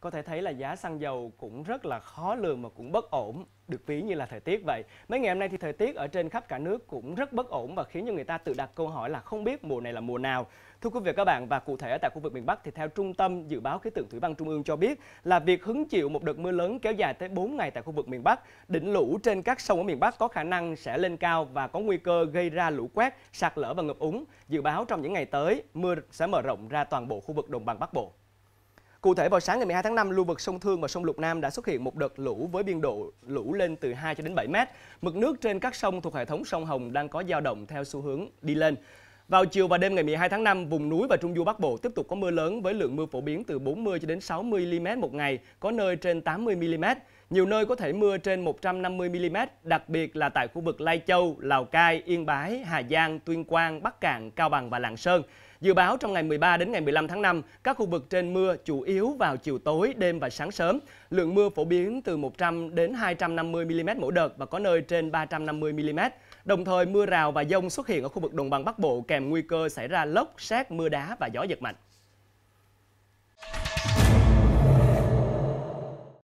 có thể thấy là giá xăng dầu cũng rất là khó lường mà cũng bất ổn được ví như là thời tiết vậy. Mấy ngày hôm nay thì thời tiết ở trên khắp cả nước cũng rất bất ổn và khiến cho người ta tự đặt câu hỏi là không biết mùa này là mùa nào. Thưa quý vị và các bạn và cụ thể ở tại khu vực miền Bắc thì theo Trung tâm Dự báo Khí tượng Thủy văn Trung ương cho biết là việc hứng chịu một đợt mưa lớn kéo dài tới 4 ngày tại khu vực miền Bắc, đỉnh lũ trên các sông ở miền Bắc có khả năng sẽ lên cao và có nguy cơ gây ra lũ quét, sạt lở và ngập úng. Dự báo trong những ngày tới, mưa sẽ mở rộng ra toàn bộ khu vực đồng bằng Bắc Bộ. Cụ thể vào sáng ngày 12 tháng 5, lưu vực sông Thương và sông Lục Nam đã xuất hiện một đợt lũ với biên độ lũ lên từ 2 cho đến 7 mét. Mực nước trên các sông thuộc hệ thống sông Hồng đang có dao động theo xu hướng đi lên. Vào chiều và đêm ngày 12 tháng 5, vùng núi và trung du Bắc Bộ tiếp tục có mưa lớn với lượng mưa phổ biến từ 40 cho đến 60 mm một ngày, có nơi trên 80 mm. Nhiều nơi có thể mưa trên 150mm, đặc biệt là tại khu vực Lai Châu, Lào Cai, Yên Bái, Hà Giang, Tuyên Quang, Bắc Cạn, Cao Bằng và Lạng Sơn. Dự báo trong ngày 13 đến ngày 15 tháng 5, các khu vực trên mưa chủ yếu vào chiều tối, đêm và sáng sớm. Lượng mưa phổ biến từ 100 đến 250 mm mỗi đợt và có nơi trên 350 mm. Đồng thời mưa rào và dông xuất hiện ở khu vực đồng bằng Bắc Bộ kèm nguy cơ xảy ra lốc, xét, mưa đá và gió giật mạnh.